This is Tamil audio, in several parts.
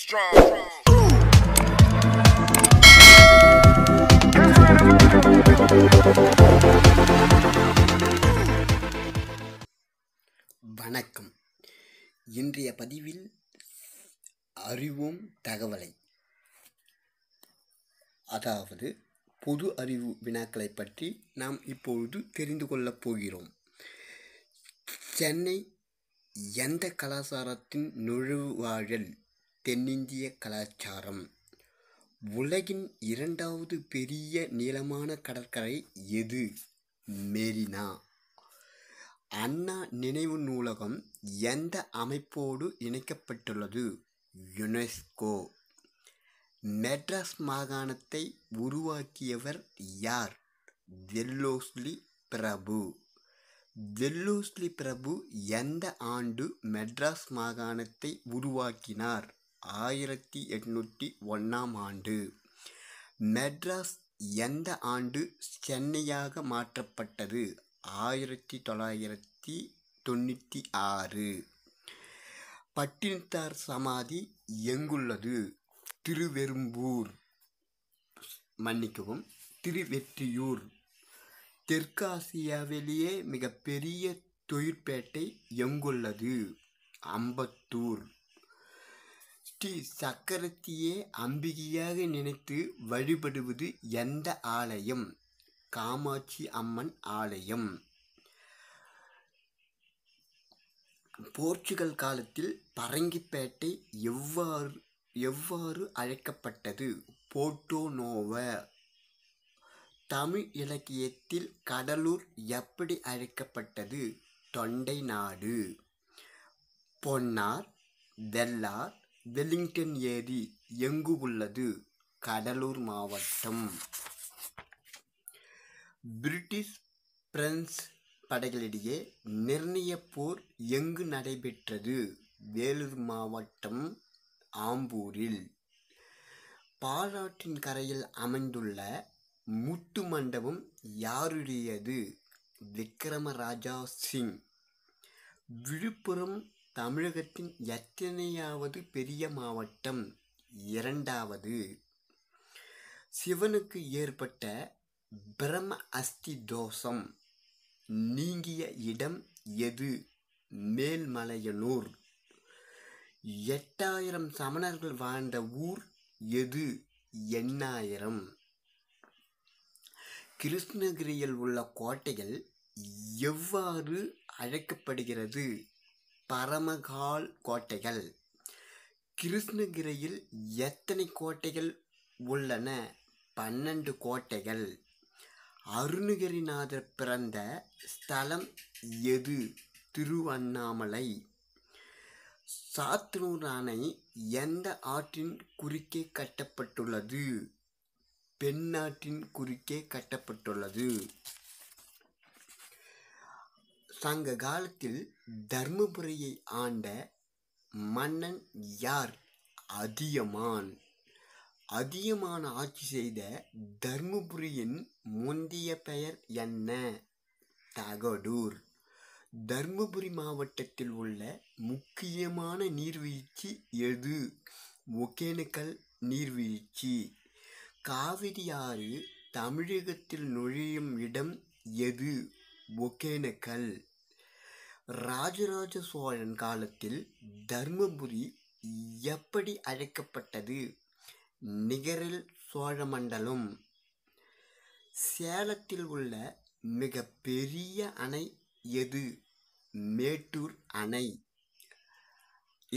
strong. வணக்கம் இன்றைய பதிவில் அறிவோம் தகவலை அதாவது பொது அறிவு வினாக்களை பற்றி நாம் இப்பொழுது தெரிந்து கொள்ளப் போகிறோம் சென்னை எந்த கலாச்சாரத்தின் நுழைவு வாழல் தென்னிந்திய கலாச்சாரம் உலகின் இரண்டாவது பெரிய நீளமான கடற்கரை எது மெரினா அண்ணா நினைவு நூலகம் எந்த அமைப்போடு இணைக்கப்பட்டுள்ளது யுனெஸ்கோ மெட்ராஸ் மாகாணத்தை உருவாக்கியவர் யார் வெல்லோஸ்லி பிரபு வெல்லோஸ்லி பிரபு எந்த ஆண்டு மெட்ராஸ் மாகாணத்தை உருவாக்கினார் ஆயிரத்தி எட்நூற்றி ஒன்றாம் ஆண்டு மெட்ராஸ் எந்த ஆண்டு சென்னையாக மாற்றப்பட்டது ஆயிரத்தி தொள்ளாயிரத்தி தொண்ணூற்றி ஆறு பட்டினத்தார் சமாதி எங்குள்ளது திருவெரும்பூர் மன்னிக்கவும் திருவெற்றியூர் தெற்காசியாவிலேயே மிகப்பெரிய தொழிற்பேட்டை எங்குள்ளது அம்பத்தூர் ஸ்ரீ சக்கரத்தியே அம்பிகையாக நினைத்து வழிபடுவது எந்த ஆலயம் காமாட்சி அம்மன் ஆலயம் போர்ச்சுகல் காலத்தில் பரங்கிப்பேட்டை எவ்வாறு எவ்வாறு அழைக்கப்பட்டது போட்டோனோவ தமிழ் இலக்கியத்தில் கடலூர் எப்படி அழைக்கப்பட்டது தொண்டை நாடு பொன்னார் வெள்ளார் வெல்லிங்டன் ஏரி எங்கு உள்ளது கடலூர் மாவட்டம் பிரிட்டிஷ் பிரெஞ்ச் படைகளிடையே நிர்ணய போர் எங்கு நடைபெற்றது வேலூர் மாவட்டம் ஆம்பூரில் பாலாற்றின் கரையில் அமைந்துள்ள முட்டு மண்டபம் யாருடையது விக்ரமராஜா சிங் விழுப்புரம் தமிழகத்தின் எத்தனையாவது பெரிய மாவட்டம் இரண்டாவது சிவனுக்கு ஏற்பட்ட பிரம்ம அஸ்தி தோஷம் நீங்கிய இடம் எது மேல்மலையனூர் எட்டாயிரம் சமணர்கள் வாழ்ந்த ஊர் எது எண்ணாயிரம் கிருஷ்ணகிரியில் உள்ள கோட்டைகள் எவ்வாறு அழைக்கப்படுகிறது பரமகால் கோட்டைகள் கிருஷ்ணகிரியில் எத்தனை கோட்டைகள் உள்ளன பன்னெண்டு கோட்டைகள் அருணகிரிநாதர் பிறந்த ஸ்தலம் எது திருவண்ணாமலை சாத்தனூர் அணை எந்த ஆற்றின் குறுக்கே கட்டப்பட்டுள்ளது பெண்ணாற்றின் குறுக்கே கட்டப்பட்டுள்ளது சங்க காலத்தில் தர்மபுரியை ஆண்ட மன்னன் யார் அதியமான் அதியமான் ஆட்சி செய்த தர்மபுரியின் முந்தைய பெயர் என்ன தகடூர் தர்மபுரி மாவட்டத்தில் உள்ள முக்கியமான நீர்வீழ்ச்சி எது ஒகேனக்கல் நீர்வீழ்ச்சி காவிரி ஆறு தமிழகத்தில் நுழையும் இடம் எது ஒகேனக்கல் ராஜராஜ சோழன் காலத்தில் தர்மபுரி எப்படி அழைக்கப்பட்டது நிகரில் சோழமண்டலம் சேலத்தில் உள்ள மிக பெரிய அணை எது மேட்டூர் அணை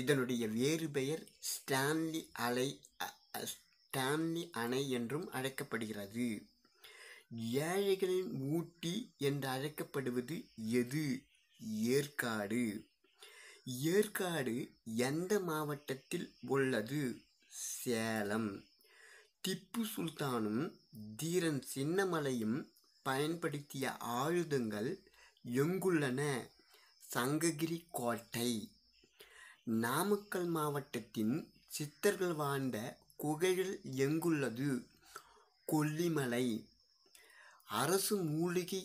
இதனுடைய வேறு பெயர் ஸ்டான்லி அலை ஸ்டான்லி அணை என்றும் அழைக்கப்படுகிறது ஏழைகளின் ஊட்டி என்று அழைக்கப்படுவது எது ஏற்காடு ஏற்காடு எந்த மாவட்டத்தில் உள்ளது சேலம் திப்பு சுல்தானும் தீரன் சின்னமலையும் பயன்படுத்திய ஆயுதங்கள் எங்குள்ளன சங்ககிரி கோட்டை நாமக்கல் மாவட்டத்தின் சித்தர்கள் வாழ்ந்த குகைகள் எங்குள்ளது கொல்லிமலை அரசு மூலிகை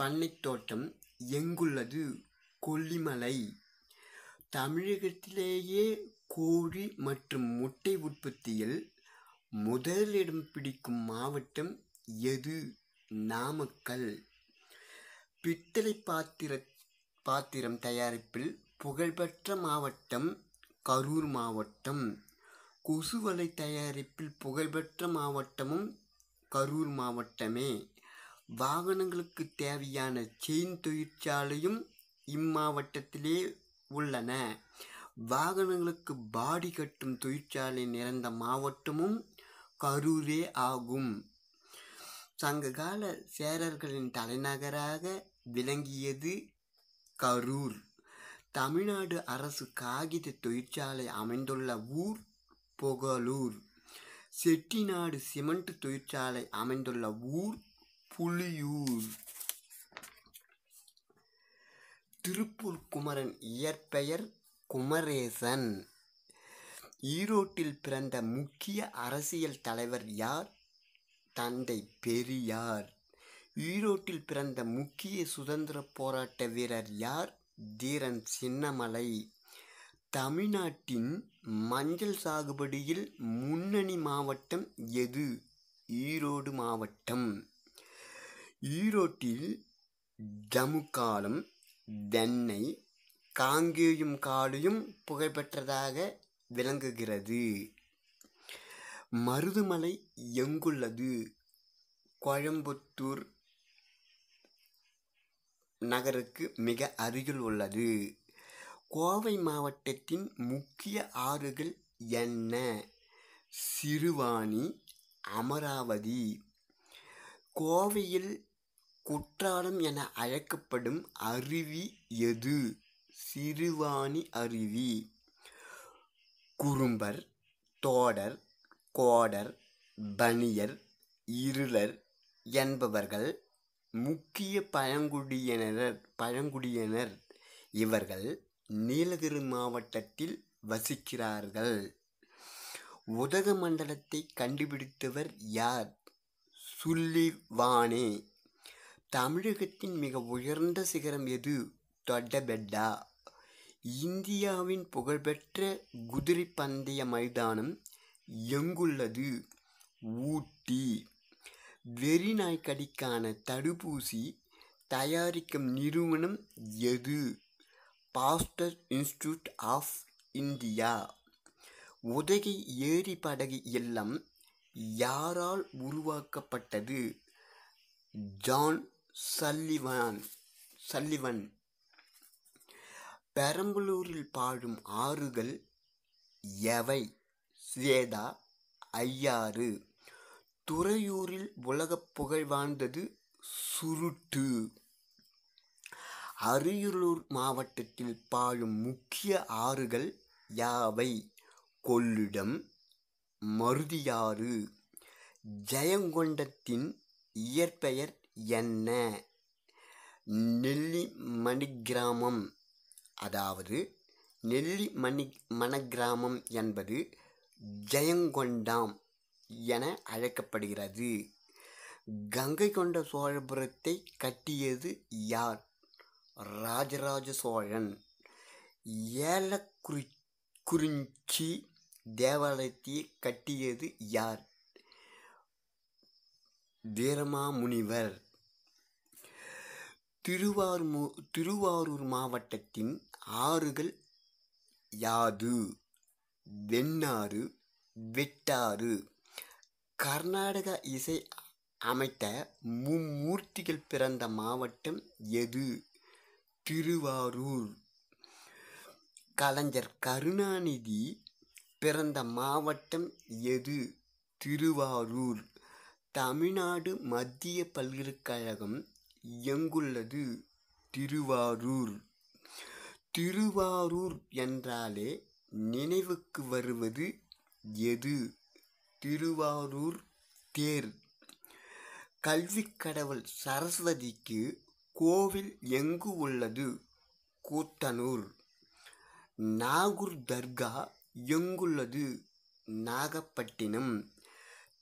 பண்ணை தோட்டம் எங்குள்ளது கொல்லிமலை தமிழகத்திலேயே கோழி மற்றும் முட்டை உற்பத்தியில் முதலிடம் பிடிக்கும் மாவட்டம் எது நாமக்கல் பித்தளை பாத்திர பாத்திரம் தயாரிப்பில் புகழ்பெற்ற மாவட்டம் கரூர் மாவட்டம் கொசுவலை தயாரிப்பில் புகழ்பெற்ற மாவட்டமும் கரூர் மாவட்டமே வாகனங்களுக்கு தேவையான செயின் தொழிற்சாலையும் இம்மாவட்டத்திலே உள்ளன வாகனங்களுக்கு பாடி கட்டும் தொழிற்சாலை நிறைந்த மாவட்டமும் கரூரே ஆகும் சங்ககால சேரர்களின் தலைநகராக விளங்கியது கரூர் தமிழ்நாடு அரசு காகித தொழிற்சாலை அமைந்துள்ள ஊர் புகலூர் செட்டிநாடு சிமெண்ட் தொழிற்சாலை அமைந்துள்ள ஊர் புலியூர் திருப்பூர் குமரன் இயற்பெயர் குமரேசன் ஈரோட்டில் பிறந்த முக்கிய அரசியல் தலைவர் யார் தந்தை பெரியார் ஈரோட்டில் பிறந்த முக்கிய சுதந்திர போராட்ட வீரர் யார் தீரன் சின்னமலை தமிழ்நாட்டின் மஞ்சள் சாகுபடியில் முன்னணி மாவட்டம் எது ஈரோடு மாவட்டம் ஈரோட்டில் ஜமுக்காலும் தென்னை காங்கேயும் காடும் புகழ்பெற்றதாக விளங்குகிறது மருதுமலை எங்குள்ளது கோயம்புத்தூர் நகருக்கு மிக அருகில் உள்ளது கோவை மாவட்டத்தின் முக்கிய ஆறுகள் என்ன சிறுவாணி அமராவதி கோவையில் குற்றாலம் என அழைக்கப்படும் அருவி எது சிறுவாணி அருவி குறும்பர் தோடர் கோடர் பனியர் இருளர் என்பவர்கள் முக்கிய பழங்குடியினர் பழங்குடியினர் இவர்கள் நீலகிரி மாவட்டத்தில் வசிக்கிறார்கள் உதகமண்டலத்தை கண்டுபிடித்தவர் யார் சுல்லிவானே தமிழகத்தின் மிக உயர்ந்த சிகரம் எது தொட்டபெட்டா இந்தியாவின் புகழ்பெற்ற குதிரை பந்தய மைதானம் எங்குள்ளது ஊட்டி வெறிநாய்க்கடிக்கான தடுப்பூசி தயாரிக்கும் நிறுவனம் எது Pasteur Institute of India Udhagai ஏரி படகு இல்லம் யாரால் உருவாக்கப்பட்டது ஜான் சல்லிவான் சல்லிவன் பெரம்பலூரில் பாழும் ஆறுகள் எவை சேதா ஐயாறு துறையூரில் உலகப் புகழ் வாழ்ந்தது சுருட்டு அரியலூர் மாவட்டத்தில் பாழும் முக்கிய ஆறுகள் யாவை கொள்ளிடம் மருதியாறு ஜெயங்கொண்டத்தின் இயற்பெயர் என்ன நெல்லிமணி கிராமம் அதாவது நெல்லிமணி மணக்கிராமம் என்பது ஜெயங்கொண்டாம் என அழைக்கப்படுகிறது கங்கை கொண்ட சோழபுரத்தை கட்டியது யார் ராஜராஜ சோழன் ஏலக்குறி குறிஞ்சி தேவாலயத்தை கட்டியது யார் வீரமாமுனிவர் திருவாரூர் திருவாரூர் மாவட்டத்தின் ஆறுகள் யாது வெண்ணாறு வெட்டாறு கர்நாடக இசை அமைத்த மும்மூர்த்திகள் பிறந்த மாவட்டம் எது திருவாரூர் கலைஞர் கருணாநிதி பிறந்த மாவட்டம் எது திருவாரூர் தமிழ்நாடு மத்திய பல்கலைக்கழகம் எங்குள்ளது திருவாரூர் திருவாரூர் என்றாலே நினைவுக்கு வருவது எது திருவாரூர் தேர் கடவுள் சரஸ்வதிக்கு கோவில் எங்கு உள்ளது கூத்தனூர் நாகூர் தர்கா எங்குள்ளது நாகப்பட்டினம்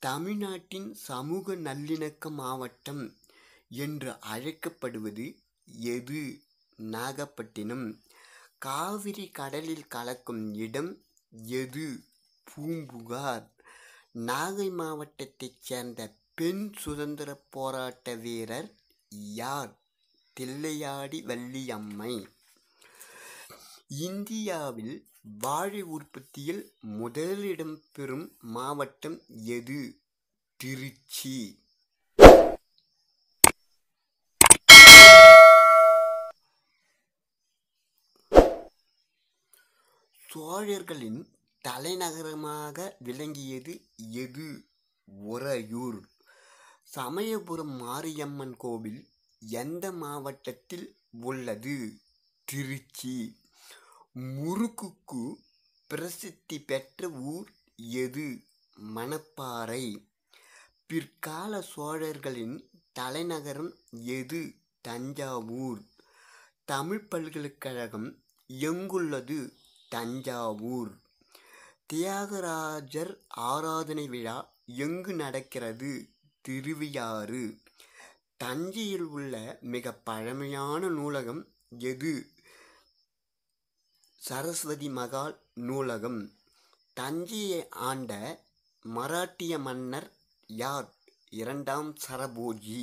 தமிழ்நாட்டின் சமூக நல்லிணக்க மாவட்டம் என்று அழைக்கப்படுவது எது நாகப்பட்டினம் காவிரி கடலில் கலக்கும் இடம் எது பூம்புகார் நாகை மாவட்டத்தைச் சேர்ந்த பெண் சுதந்திர போராட்ட வீரர் யார் தில்லையாடி வள்ளியம்மை இந்தியாவில் வாழை உற்பத்தியில் முதலிடம் பெறும் மாவட்டம் எது திருச்சி சோழர்களின் தலைநகரமாக விளங்கியது எது உறையூர் சமயபுரம் மாரியம்மன் கோவில் எந்த மாவட்டத்தில் உள்ளது திருச்சி முறுக்குக்கு பிரசித்தி பெற்ற ஊர் எது மணப்பாறை பிற்கால சோழர்களின் தலைநகரம் எது தஞ்சாவூர் தமிழ் பல்கலைக்கழகம் எங்குள்ளது தஞ்சாவூர் தியாகராஜர் ஆராதனை விழா எங்கு நடக்கிறது திருவியாறு தஞ்சையில் உள்ள மிக பழமையான நூலகம் எது சரஸ்வதி மகால் நூலகம் தஞ்சையை ஆண்ட மராட்டிய மன்னர் யார் இரண்டாம் சரபோஜி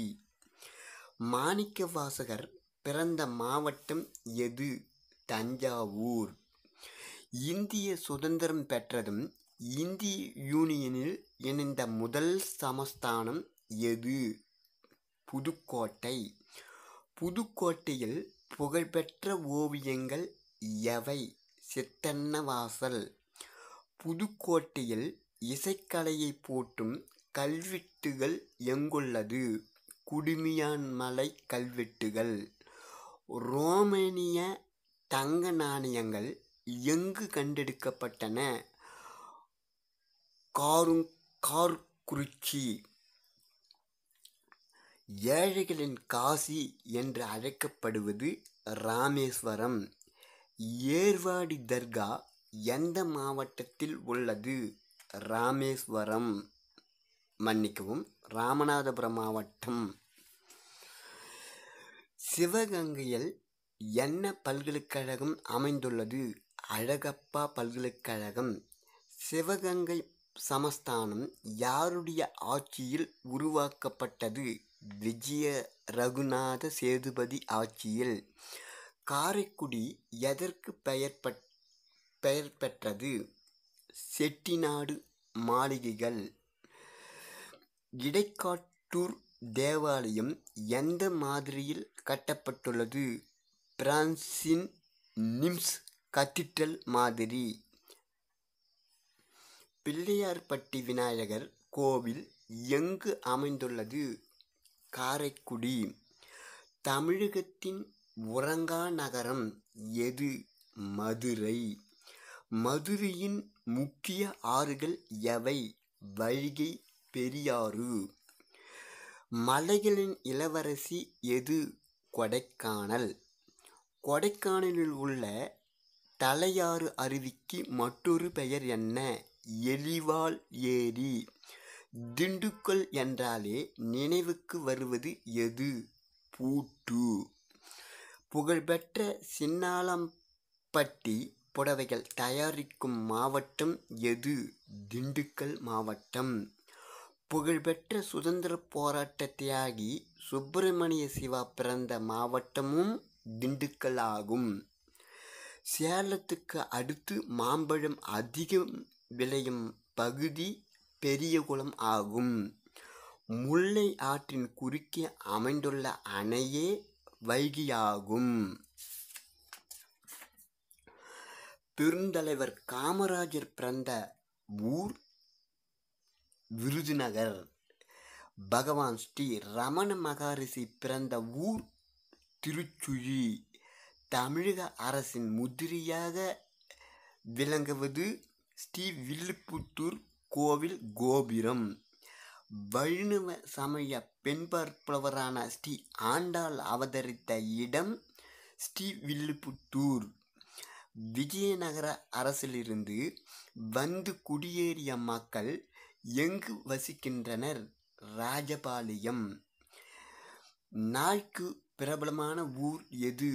மாணிக்க வாசகர் பிறந்த மாவட்டம் எது தஞ்சாவூர் இந்திய சுதந்திரம் பெற்றதும் இந்தி யூனியனில் இணைந்த முதல் சமஸ்தானம் எது புதுக்கோட்டை புதுக்கோட்டையில் புகழ்பெற்ற ஓவியங்கள் எவை சித்தன்னவாசல் புதுக்கோட்டையில் இசைக்கலையை போட்டும் கல்வெட்டுகள் எங்குள்ளது குடுமியான் மலை கல்வெட்டுகள் ரோமேனிய தங்க நாணயங்கள் எங்கு கண்டெடுக்கப்பட்டன காருங் கார்குறிச்சி ஏழைகளின் காசி என்று அழைக்கப்படுவது ராமேஸ்வரம் ஏர்வாடி தர்கா எந்த மாவட்டத்தில் உள்ளது ராமேஸ்வரம் மன்னிக்கவும் ராமநாதபுரம் மாவட்டம் சிவகங்கையில் என்ன பல்கலைக்கழகம் அமைந்துள்ளது அழகப்பா பல்கலைக்கழகம் சிவகங்கை சமஸ்தானம் யாருடைய ஆட்சியில் உருவாக்கப்பட்டது விஜய ரகுநாத சேதுபதி ஆட்சியில் காரைக்குடி எதற்கு பெயர் பெயர் பெற்றது செட்டிநாடு மாளிகைகள் இடைக்காட்டூர் தேவாலயம் எந்த மாதிரியில் கட்டப்பட்டுள்ளது பிரான்சின் நிம்ஸ் கத்திட்டல் மாதிரி பிள்ளையார்பட்டி விநாயகர் கோவில் எங்கு அமைந்துள்ளது காரைக்குடி தமிழகத்தின் உறங்கா நகரம் எது மதுரை மதுரையின் முக்கிய ஆறுகள் எவை வைகை பெரியாறு மலைகளின் இளவரசி எது கொடைக்கானல் கொடைக்கானலில் உள்ள தலையாறு அருவிக்கு மற்றொரு பெயர் என்ன எலிவால் ஏரி திண்டுக்கல் என்றாலே நினைவுக்கு வருவது எது பூட்டு புகழ்பெற்ற சின்னாலம்பட்டி புடவைகள் தயாரிக்கும் மாவட்டம் எது திண்டுக்கல் மாவட்டம் புகழ்பெற்ற சுதந்திர போராட்ட தியாகி சுப்பிரமணிய சிவா பிறந்த மாவட்டமும் திண்டுக்கல் ஆகும் சேலத்துக்கு அடுத்து மாம்பழம் அதிகம் விளையும் பகுதி பெரியகுளம் ஆகும் முல்லை ஆற்றின் குறுக்கே அமைந்துள்ள அணையே வைகியாகும் பெருந்தலைவர் காமராஜர் பிறந்த ஊர் விருதுநகர் பகவான் ஸ்ரீ ரமண மகாரிஷி பிறந்த ஊர் திருச்சுழி தமிழக அரசின் முதிரியாக விளங்குவது ஸ்ரீ வில்லுப்புத்தூர் கோவில் கோபுரம் வைணவ சமய பெண்பார்ப்பவரான ஸ்ரீ ஆண்டாள் அவதரித்த இடம் ஸ்ரீ வில்லுப்புத்தூர் விஜயநகர அரசிலிருந்து வந்து குடியேறிய மக்கள் எங்கு வசிக்கின்றனர் ராஜபாளையம் நாய்க்கு பிரபலமான ஊர் எது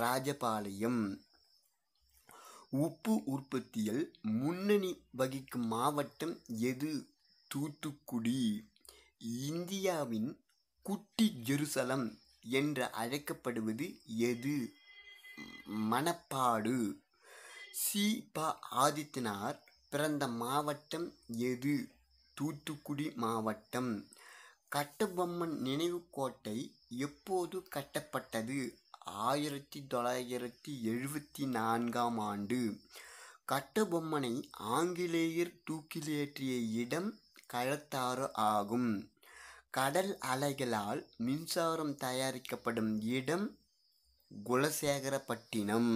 ராஜபாளையம் உப்பு உற்பத்தியில் முன்னணி வகிக்கும் மாவட்டம் எது தூத்துக்குடி இந்தியாவின் குட்டி ஜெருசலம் என்று அழைக்கப்படுவது எது மணப்பாடு சி ப ஆதித்தனார் பிறந்த மாவட்டம் எது தூத்துக்குடி மாவட்டம் கட்டபொம்மன் நினைவு கோட்டை எப்போது கட்டப்பட்டது ஆயிரத்தி தொள்ளாயிரத்தி எழுபத்தி நான்காம் ஆண்டு கட்டபொம்மனை ஆங்கிலேயர் தூக்கிலேற்றிய இடம் களத்தாறு ஆகும் கடல் அலைகளால் மின்சாரம் தயாரிக்கப்படும் இடம் குலசேகரப்பட்டினம்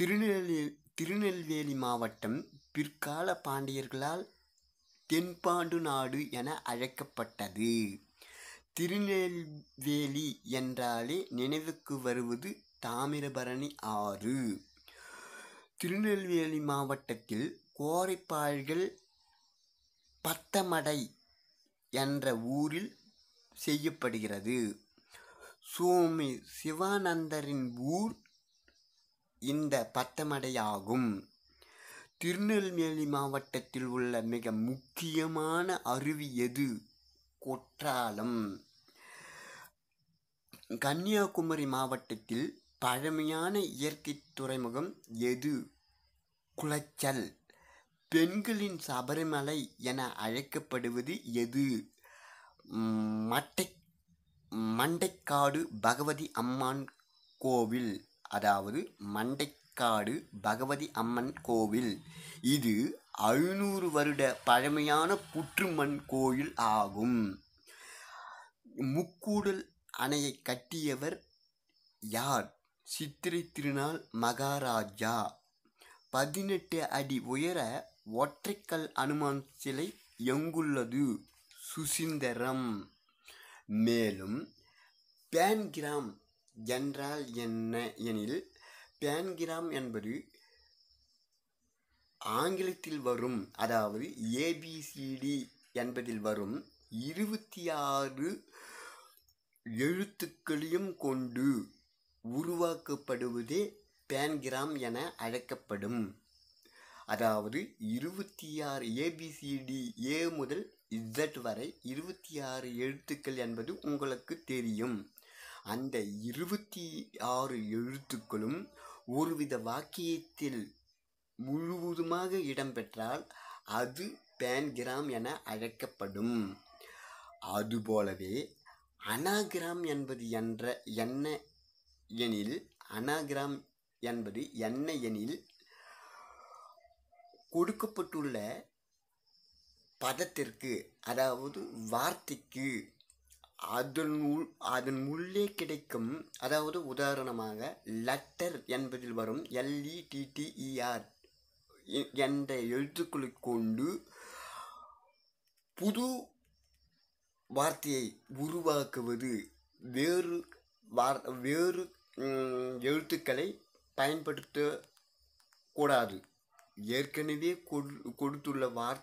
திருநெல்வேலி திருநெல்வேலி மாவட்டம் பிற்கால பாண்டியர்களால் தென்பாண்டு நாடு என அழைக்கப்பட்டது திருநெல்வேலி என்றாலே நினைவுக்கு வருவது தாமிரபரணி ஆறு திருநெல்வேலி மாவட்டத்தில் கோரைப்பாள்கள் பத்தமடை என்ற ஊரில் செய்யப்படுகிறது சுவாமி சிவானந்தரின் ஊர் இந்த பத்தமடையாகும் திருநெல்வேலி மாவட்டத்தில் உள்ள மிக முக்கியமான அருவி எது குற்றாலம் கன்னியாகுமரி மாவட்டத்தில் பழமையான இயற்கை துறைமுகம் எது குளச்சல் பெண்களின் சபரிமலை என அழைக்கப்படுவது எது மட்டை மண்டைக்காடு பகவதி அம்மான் கோவில் அதாவது மண்டைக்காடு பகவதி அம்மன் கோவில் இது ஐநூறு வருட பழமையான புற்றுமண் கோயில் ஆகும் முக்கூடல் அணையை கட்டியவர் யார் சித்திரை திருநாள் மகாராஜா பதினெட்டு அடி உயர ஒற்றைக்கல் அனுமான் சிலை எங்குள்ளது சுசிந்தரம் மேலும் பேன்கிராம் என்றால் என்ன எனில் பேன்கிராம் என்பது ஆங்கிலத்தில் வரும் அதாவது ஏபிசிடி என்பதில் வரும் இருபத்தி ஆறு எழுத்துக்களையும் கொண்டு உருவாக்கப்படுவதே பேன்கிராம் என அழைக்கப்படும் அதாவது இருபத்தி ஆறு ஏபிசிடி ஏ முதல் இசட் வரை இருபத்தி ஆறு எழுத்துக்கள் என்பது உங்களுக்கு தெரியும் அந்த இருபத்தி ஆறு எழுத்துக்களும் ஒருவித வாக்கியத்தில் முழுவதுமாக இடம்பெற்றால் அது பேன்கிராம் என அழைக்கப்படும் அதுபோலவே அனாகிராம் என்பது என்ற என்ன எனில் அனாகிராம் என்பது என்ன எனில் கொடுக்கப்பட்டுள்ள பதத்திற்கு அதாவது வார்த்தைக்கு அதன் உள் அதன் உள்ளே கிடைக்கும் அதாவது உதாரணமாக லெட்டர் என்பதில் வரும் எல்இடிடிஇஆர் என்ற எழுத்துக்களை கொண்டு புது வார்த்தையை உருவாக்குவது வேறு வார் வேறு எழுத்துக்களை பயன்படுத்த கூடாது ஏற்கனவே கொடுத்துள்ள வார்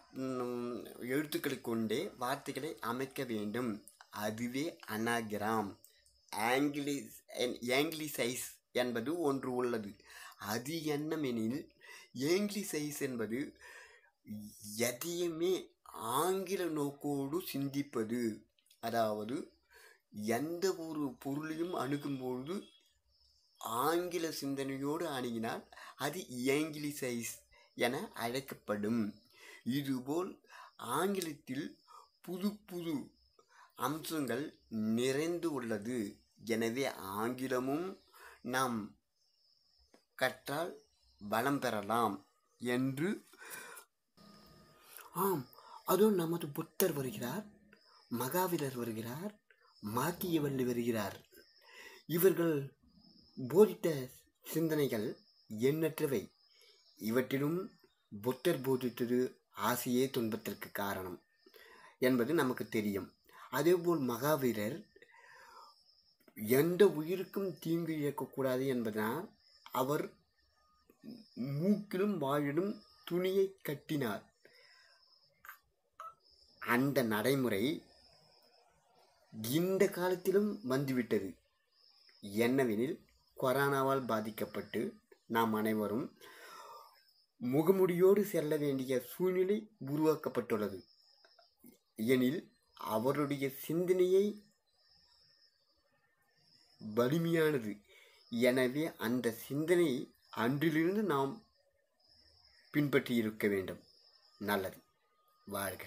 எழுத்துக்களை கொண்டே வார்த்தைகளை அமைக்க வேண்டும் அதுவே அனாகிராம் ஆங்கிலிஸ் ஆங்கிலிசைஸ் என்பது ஒன்று உள்ளது அது என்னமெனில் ஏங்கிலிசைஸ் என்பது எதையுமே ஆங்கில நோக்கோடு சிந்திப்பது அதாவது எந்த ஒரு பொருளையும் அணுகும்பொழுது ஆங்கில சிந்தனையோடு அணுகினால் அது ஏங்கிலிசைஸ் என அழைக்கப்படும் இதுபோல் ஆங்கிலத்தில் புது புது அம்சங்கள் நிறைந்து உள்ளது எனவே ஆங்கிலமும் நாம் கற்றால் பலம் பெறலாம் என்று ஆம் அதுவும் நமது புத்தர் வருகிறார் மகாவீரர் வருகிறார் மாக்கியவள்ளி வருகிறார் இவர்கள் போதித்த சிந்தனைகள் எண்ணற்றவை இவற்றிலும் புத்தர் போதித்தது ஆசையே துன்பத்திற்கு காரணம் என்பது நமக்கு தெரியும் அதேபோல் மகாவீரர் எந்த உயிருக்கும் தீங்கு இழக்கக்கூடாது என்பதனால் அவர் மூக்கிலும் வாயிலும் துணியை கட்டினார் அந்த நடைமுறை இந்த காலத்திலும் வந்துவிட்டது என்னவெனில் கொரோனாவால் பாதிக்கப்பட்டு நாம் அனைவரும் முகமுடியோடு செல்ல வேண்டிய சூழ்நிலை உருவாக்கப்பட்டுள்ளது எனில் அவருடைய சிந்தனையை வலிமையானது எனவே அந்த சிந்தனை அன்றிலிருந்து நாம் பின்பற்றி இருக்க வேண்டும் நல்லது வாழ்க